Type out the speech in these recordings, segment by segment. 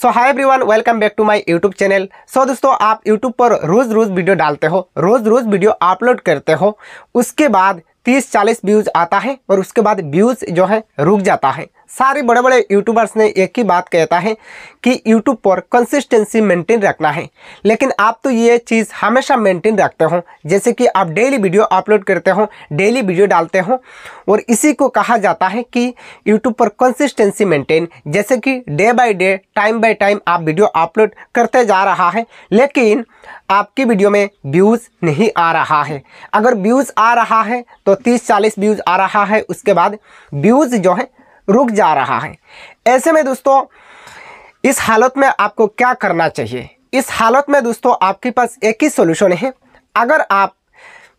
so everyone welcome back to my YouTube channel so दोस्तों आप YouTube पर रोज़ रोज़ video डालते हो रोज़ रोज़ वीडियो अपलोड करते हो उसके बाद तीस चालीस व्यूज़ आता है और उसके बाद व्यूज़ जो है रुक जाता है सारे बड़े बड़े यूट्यूबर्स ने एक ही बात कहता है कि यूट्यूब पर कंसिस्टेंसी मेंटेन रखना है लेकिन आप तो ये चीज़ हमेशा मेंटेन रखते हो जैसे कि आप डेली वीडियो अपलोड करते हो डेली वीडियो डालते हो और इसी को कहा जाता है कि यूट्यूब पर कंसिस्टेंसी मेंटेन जैसे कि day by day time by time आप वीडियो अपलोड करते जा रहा है लेकिन आपकी वीडियो में व्यूज़ नहीं आ रहा है अगर व्यूज़ आ रहा है तो तीस चालीस व्यूज़ आ रहा है उसके बाद व्यूज़ जो है रुक जा रहा है ऐसे में दोस्तों इस हालत में आपको क्या करना चाहिए इस हालत में दोस्तों आपके पास एक ही सोल्यूशन है अगर आप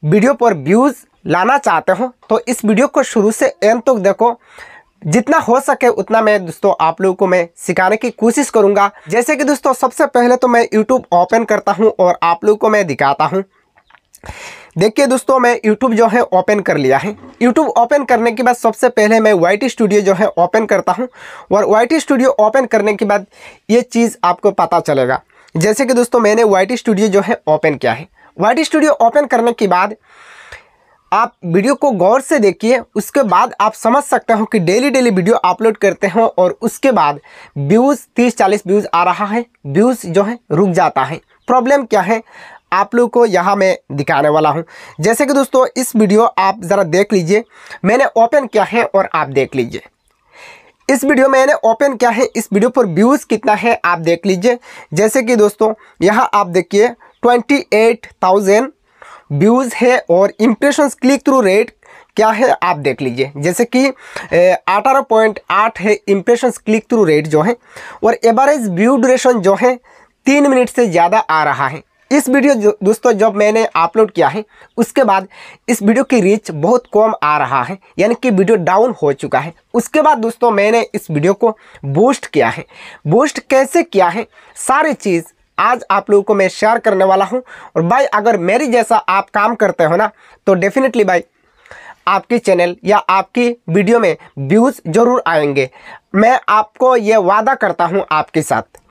वीडियो पर व्यूज़ लाना चाहते हो तो इस वीडियो को शुरू से एंड तक देखो जितना हो सके उतना मैं दोस्तों आप लोगों को मैं सिखाने की कोशिश करूंगा जैसे कि दोस्तों सबसे पहले तो मैं यूट्यूब ओपन करता हूं और आप लोगों को मैं दिखाता हूं देखिए दोस्तों मैं YouTube जो है ओपन कर लिया है YouTube ओपन करने के बाद सबसे पहले मैं वाई टी स्टूडियो जो है ओपन करता हूँ और वाई टी स्टूडियो ओपन करने के बाद ये चीज़ आपको पता चलेगा जैसे कि दोस्तों मैंने वाई टी स्टूडियो जो है ओपन किया है वाई टी स्टूडियो ओपन करने के बाद आप वीडियो को गौर से देखिए उसके बाद आप समझ सकते हो कि डेली डेली वीडियो अपलोड करते हो और उसके बाद व्यूज़ तीस चालीस व्यूज़ आ रहा है व्यूज़ जो है रुक जाता है प्रॉब्लम क्या है आप लोग को यहाँ मैं दिखाने वाला हूँ जैसे कि दोस्तों इस वीडियो आप ज़रा देख लीजिए मैंने ओपन किया है और आप देख लीजिए इस वीडियो मैंने ओपन किया है इस वीडियो पर व्यूज़ कितना है आप देख लीजिए जैसे कि दोस्तों यहाँ आप देखिए ट्वेंटी एट थाउजेंड व्यूज़ है और इम्प्रेशन क्लिक थ्रू रेट क्या है आप देख लीजिए जैसे कि अठारह पॉइंट आठ है इम्प्रेशन क्लिक थ्रू रेट जो है और एवरेज व्यू ड्यूरेशन जो है तीन मिनट से ज़्यादा आ रहा है इस वीडियो दोस्तों जब मैंने अपलोड किया है उसके बाद इस वीडियो की रीच बहुत कम आ रहा है यानी कि वीडियो डाउन हो चुका है उसके बाद दोस्तों मैंने इस वीडियो को बूस्ट किया है बूस्ट कैसे किया है सारी चीज़ आज आप लोगों को मैं शेयर करने वाला हूं और भाई अगर मेरी जैसा आप काम करते हो ना तो डेफिनेटली भाई आपके चैनल या आपकी वीडियो में व्यूज़ ज़रूर आएंगे मैं आपको ये वादा करता हूँ आपके साथ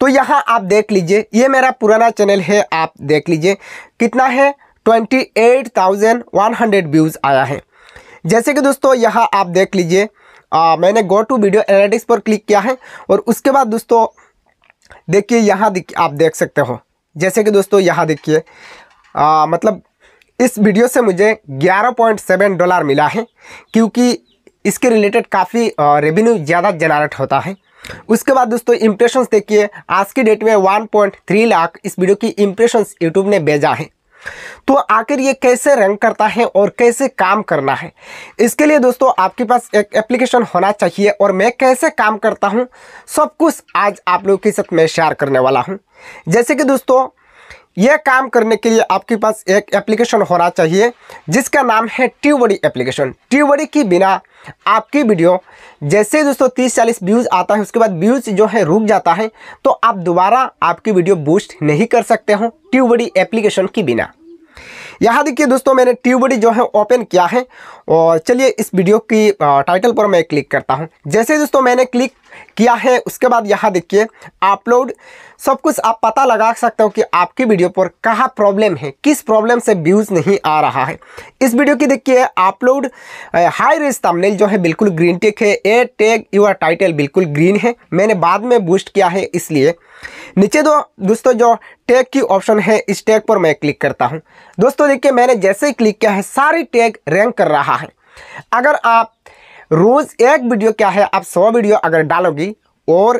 तो यहाँ आप देख लीजिए ये मेरा पुराना चैनल है आप देख लीजिए कितना है twenty eight thousand one hundred views आया है जैसे कि दोस्तों यहाँ आप देख लीजिए मैंने गो टू वीडियो एनालिटिक्स पर क्लिक किया है और उसके बाद दोस्तों देखिए यहाँ आप देख सकते हो जैसे कि दोस्तों यहाँ देखिए मतलब इस वीडियो से मुझे 11.7 डॉलर मिला है क्योंकि इसके रिलेटेड काफ़ी रेवेन्यू ज़्यादा जनरेट होता है उसके बाद दोस्तों इम्प्रेशंस देखिए आज की डेट में 1.3 लाख इस वीडियो की इम्प्रेशंस यूट्यूब ने भेजा है तो आखिर ये कैसे रैंक करता है और कैसे काम करना है इसके लिए दोस्तों आपके पास एक एप्लीकेशन होना चाहिए और मैं कैसे काम करता हूँ सब कुछ आज आप लोगों के साथ मैं शेयर करने वाला हूँ जैसे कि दोस्तों ये काम करने के लिए आपके पास एक एप्लीकेशन होना चाहिए जिसका नाम है ट्यूबडी एप्लीकेशन ट्यूबडी के बिना आपकी वीडियो जैसे दोस्तों 30-40 व्यूज़ आता है उसके बाद व्यूज़ जो है रुक जाता है तो आप दोबारा आपकी वीडियो बूस्ट नहीं कर सकते हो ट्यूबडी एप्लीकेशन की बिना यहाँ देखिए दोस्तों मैंने ट्यूबडी जो है ओपन किया है और चलिए इस वीडियो की टाइटल पर मैं क्लिक करता हूँ जैसे दोस्तों मैंने क्लिक किया है उसके बाद यहाँ देखिए अपलोड सब कुछ आप पता लगा सकते हो कि आपकी वीडियो पर कहाँ प्रॉब्लम है किस प्रॉब्लम से व्यूज़ नहीं आ रहा है इस वीडियो की देखिए अपलोड हाई रेस तमनेल जो है बिल्कुल ग्रीन टेक है ए टेक यूर टाइटल बिल्कुल ग्रीन है मैंने बाद में बूस्ट किया है इसलिए नीचे दो दोस्तों जो टैग की ऑप्शन है इस टैग पर मैं क्लिक करता हूं दोस्तों देखिए मैंने जैसे ही क्लिक किया है सारी टैग रैंक कर रहा है अगर आप रोज़ एक वीडियो क्या है आप सौ वीडियो अगर डालोगी और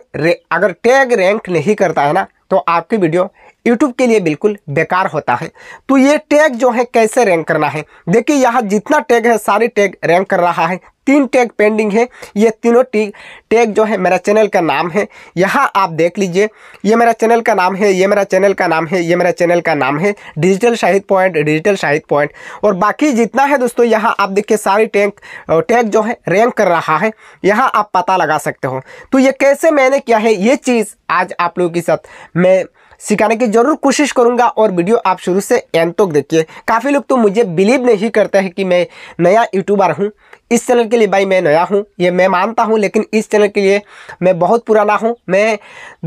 अगर टैग रैंक नहीं करता है ना तो आपकी वीडियो यूट्यूब के लिए बिल्कुल बेकार होता है तो ये टैग जो है कैसे रैंक करना है देखिए यहाँ जितना टैग है सारे टैग रैंक कर रहा है तीन टैग पेंडिंग है ये तीनों टी टैग जो है मेरा चैनल का नाम है यहाँ आप देख लीजिए ये मेरा चैनल का नाम है ये मेरा चैनल का नाम है ये मेरा चैनल का नाम है digital Shahid point digital Shahid point और बाकी जितना है दोस्तों यहाँ आप देखिए सारी टैंक टैग जो है रैंक कर रहा है यहाँ आप पता लगा सकते हो तो ये कैसे मैंने किया है ये चीज़ आज आप लोगों के साथ मैं सिखाने की जरूर कोशिश करूंगा और वीडियो आप शुरू से एंड तक देखिए काफ़ी लोग तो मुझे बिलीव नहीं करते हैं कि मैं नया यूट्यूबर हूँ इस चैनल के लिए भाई मैं नया हूँ ये मैं मानता हूँ लेकिन इस चैनल के लिए मैं बहुत पुराना हूँ मैं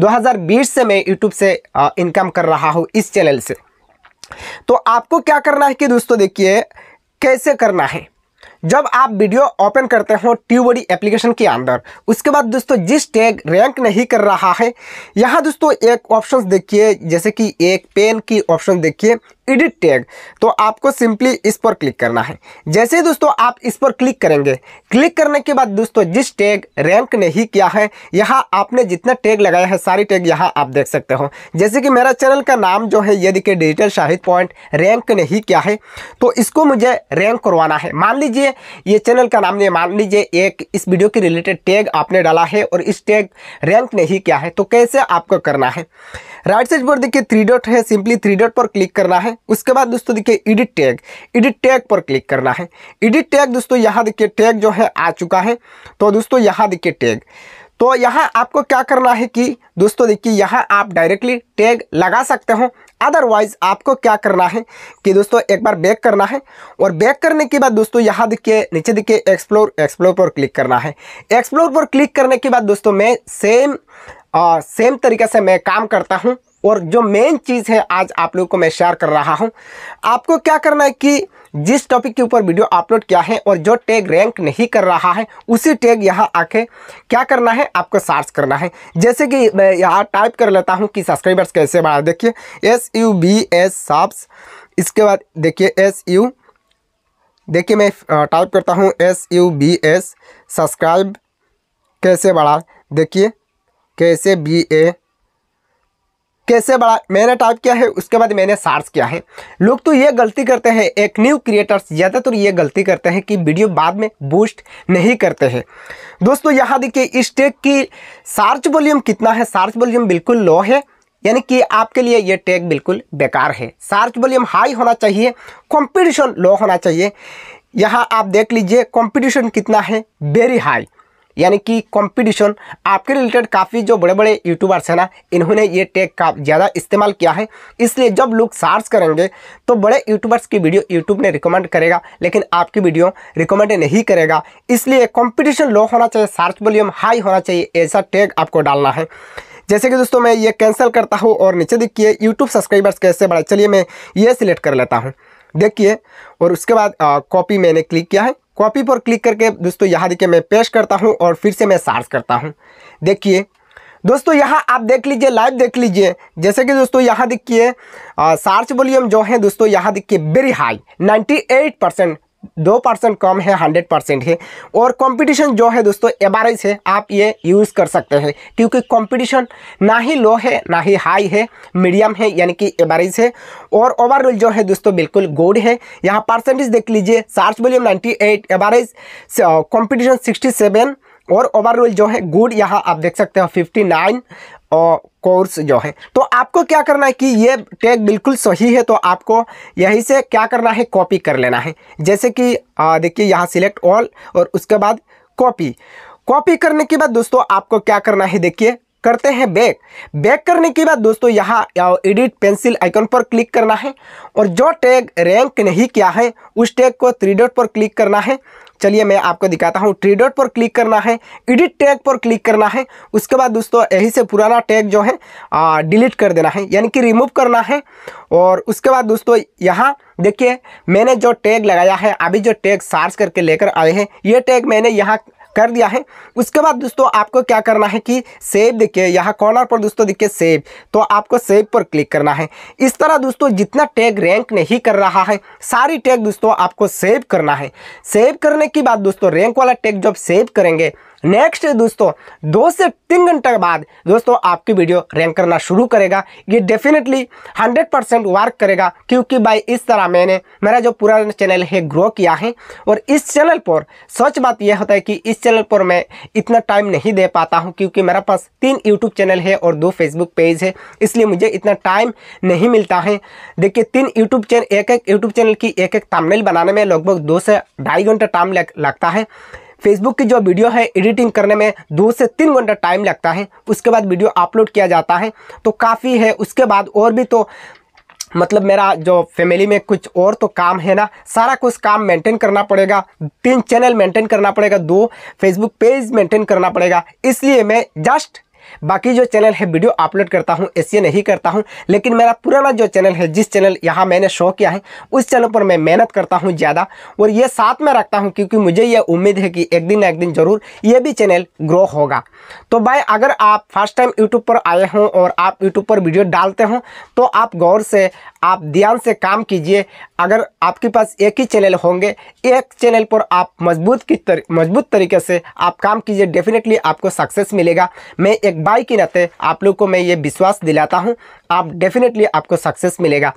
2020 से मैं यूट्यूब से इनकम कर रहा हूँ इस चैनल से तो आपको क्या करना है कि दोस्तों देखिए कैसे करना है जब आप वीडियो ओपन करते हो ट्यूबडी एप्लीकेशन के अंदर उसके बाद दोस्तों जिस टैग रैंक नहीं कर रहा है यहाँ दोस्तों एक ऑप्शन देखिए जैसे कि एक पेन की ऑप्शन देखिए एडिट टैग तो आपको सिंपली इस पर क्लिक करना है जैसे दोस्तों आप इस पर क्लिक करेंगे क्लिक करने के बाद दोस्तों जिस टैग रैंक नहीं किया है यहाँ आपने जितना टैग लगाया है सारी टैग यहाँ आप देख सकते हो जैसे कि मेरा चैनल का नाम जो है ये देखिए डिजिटल शाहिद पॉइंट रैंक नहीं किया है तो इसको मुझे रैंक करवाना है मान लीजिए ये चैनल का नाम नहीं मान लीजिए एक इस वीडियो के रिलेटेड टैग आपने डाला है और इस टैग रैंक नहीं किया है तो कैसे आपको करना है राइट साइड पर देखिए थ्री डॉट है सिंपली थ्री डॉट पर क्लिक करना है उसके बाद दोस्तों देखिए एडिट टैग एडिट टैग पर क्लिक करना है एडिट टैग दोस्तों यहाँ देखिए टैग जो है आ चुका है तो दोस्तों यहाँ देखिए टैग तो यहाँ आपको क्या करना है कि दोस्तों देखिए यहाँ आप डायरेक्टली टैग लगा सकते हो अदरवाइज आपको क्या करना है कि दोस्तों एक बार बैक करना है और बैक करने के बाद दोस्तों यहाँ देखिए नीचे देखिए एक्सप्लोर एक्सप्लोर पर क्लिक करना है एक्सप्लोर पर क्लिक करने के बाद दोस्तों मैं सेम आ, सेम तरीके से मैं काम करता हूँ और जो मेन चीज़ है आज आप लोगों को मैं शेयर कर रहा हूँ आपको क्या करना है कि जिस टॉपिक के ऊपर वीडियो अपलोड किया है और जो टैग रैंक नहीं कर रहा है उसी टैग यहाँ आके क्या करना है आपको सर्च करना है जैसे कि मैं यहाँ टाइप कर लेता हूँ कि सब्सक्राइबर्स कैसे बढ़ा देखिए S U B S subs इसके बाद देखिए एस यू देखिए मैं टाइप करता हूँ S U B S subscribe कैसे बढ़ा देखिए कैसे बी ए कैसे बड़ा मैंने टाइप किया है उसके बाद मैंने सार्च किया है लोग तो ये गलती करते हैं एक न्यू क्रिएटर्स ज़्यादातर तो ये गलती करते हैं कि वीडियो बाद में बूस्ट नहीं करते हैं दोस्तों यहाँ देखिए इस टैग की सार्च वॉल्यूम कितना है सार्च वॉल्यूम बिल्कुल लो है यानी कि आपके लिए ये टैग बिल्कुल बेकार है सार्च वॉल्यूम हाई होना चाहिए कॉम्पिटिशन लो होना चाहिए यहाँ आप देख लीजिए कॉम्पिटिशन कितना है वेरी हाई यानी कि कंपटीशन आपके रिलेटेड काफ़ी जो बड़े बड़े यूट्यूबर्स हैं ना इन्होंने ये टैग का ज़्यादा इस्तेमाल किया है इसलिए जब लोग सर्च करेंगे तो बड़े यूट्यूबर्स की वीडियो यूट्यूब ने रिकमेंड करेगा लेकिन आपकी वीडियो रिकमेंड नहीं करेगा इसलिए कॉम्पिटिशन लो होना चाहिए सर्च वॉल्यूम हाई होना चाहिए ऐसा टैग आपको डालना है जैसे कि दोस्तों मैं ये कैंसिल करता हूँ और नीचे देखिए यूट्यूब सब्सक्राइबर्स कैसे बढ़ाए चलिए मैं ये सिलेक्ट कर लेता हूँ देखिए और उसके बाद कॉपी मैंने क्लिक किया है कॉपी पर क्लिक करके दोस्तों यहाँ देखिए मैं पेश करता हूँ और फिर से मैं सार्च करता हूँ देखिए दोस्तों यहाँ आप देख लीजिए लाइव देख लीजिए जैसे कि दोस्तों यहाँ देखिए सार्च वॉल्यूम जो है दोस्तों यहाँ देखिए वेरी हाई 98 परसेंट दो परसेंट कम है हंड्रेड परसेंट है और कंपटीशन जो है दोस्तों एवरेज है आप ये यूज़ कर सकते हैं क्योंकि कंपटीशन ना ही लो है ना ही हाई है मीडियम है यानी कि एवरेज है और ओवरऑल जो है दोस्तों बिल्कुल गुड है यहाँ परसेंटेज देख लीजिए search volume ninety eight average competition 67 और ओवरऑल जो है गुड यहाँ आप देख सकते हो फिफ्टी और कोर्स जो है तो आपको क्या करना है कि ये टैग बिल्कुल सही है तो आपको यहीं से क्या करना है कॉपी कर लेना है जैसे कि देखिए यहाँ सिलेक्ट ऑल और उसके बाद कॉपी कॉपी करने के बाद दोस्तों आपको क्या करना है देखिए करते हैं बैक बैक करने के बाद दोस्तों यहाँ एडिट पेंसिल आइकन पर क्लिक करना है और जो टैग रैंक नहीं किया है उस टैग को थ्री डॉट पर क्लिक करना है चलिए मैं आपको दिखाता हूँ ट्रीडोट पर क्लिक करना है एडिट टैग पर क्लिक करना है उसके बाद दोस्तों यही से पुराना टैग जो है डिलीट कर देना है यानी कि रिमूव करना है और उसके बाद दोस्तों यहाँ देखिए मैंने जो टैग लगाया है अभी जो टैग सार्च करके लेकर आए हैं ये टैग मैंने यहाँ कर दिया है उसके बाद दोस्तों आपको क्या करना है कि सेव देखिए यहाँ कॉर्नर पर दोस्तों देखिए सेव तो आपको सेव पर क्लिक करना है इस तरह दोस्तों जितना टैग रैंक नहीं कर रहा है सारी टैग दोस्तों आपको सेव करना है सेव करने के बाद दोस्तों रैंक वाला टैग जब सेव करेंगे नेक्स्ट दोस्तों दो से तीन घंटे के बाद दोस्तों आपकी वीडियो रैंक करना शुरू करेगा ये डेफिनेटली हंड्रेड परसेंट वर्क करेगा क्योंकि भाई इस तरह मैंने मेरा जो पूरा चैनल है ग्रो किया है और इस चैनल पर सच बात यह होता है कि इस चैनल पर मैं इतना टाइम नहीं दे पाता हूँ क्योंकि मेरे पास तीन यूट्यूब चैनल है और दो फेसबुक पेज है इसलिए मुझे इतना टाइम नहीं मिलता है देखिए तीन यूट्यूब चैनल एक एक यूट्यूब चैनल की एक एक तामनेल बनाने में लगभग दो से ढाई घंटे टाइम लगता है फेसबुक की जो वीडियो है एडिटिंग करने में दो से तीन घंटा टाइम लगता है उसके बाद वीडियो अपलोड किया जाता है तो काफ़ी है उसके बाद और भी तो मतलब मेरा जो फैमिली में कुछ और तो काम है ना सारा कुछ काम मेंटेन करना पड़ेगा तीन चैनल मेंटेन करना पड़ेगा दो फेसबुक पेज मेंटेन करना पड़ेगा इसलिए मैं जस्ट बाकी जो चैनल है वीडियो अपलोड करता हूँ ऐसे नहीं करता हूँ लेकिन मेरा पुराना जो चैनल है जिस चैनल यहाँ मैंने शो किया है उस चैनल पर मैं मेहनत करता हूँ ज़्यादा और ये साथ में रखता हूँ क्योंकि मुझे ये उम्मीद है कि एक दिन ना एक दिन ज़रूर ये भी चैनल ग्रो होगा तो भाई अगर आप फर्स्ट टाइम यूट्यूब पर आए हों और आप यूट्यूब पर वीडियो डालते हों तो आप गौर से आप ध्यान से काम कीजिए अगर आपके पास एक ही चैनल होंगे एक चैनल पर आप मजबूत की तर, मजबूत तरीके से आप काम कीजिए डेफिनेटली आपको सक्सेस मिलेगा मैं एक बाई के नाते आप लोग को मैं ये विश्वास दिलाता हूँ आप डेफिनेटली आपको सक्सेस मिलेगा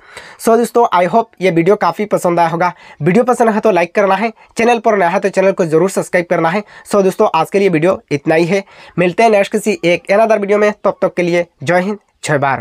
सो so, दोस्तों आई होप ये वीडियो काफ़ी पसंद आया होगा वीडियो पसंद है तो लाइक करना है चैनल पर नया है तो चैनल को जरूर सब्सक्राइब करना है सो so, दोस्तों आज के लिए वीडियो इतना ही है मिलते हैं नेक्स्ट किसी एक अनादर वीडियो में तब तक के लिए जय हिंद जय भारत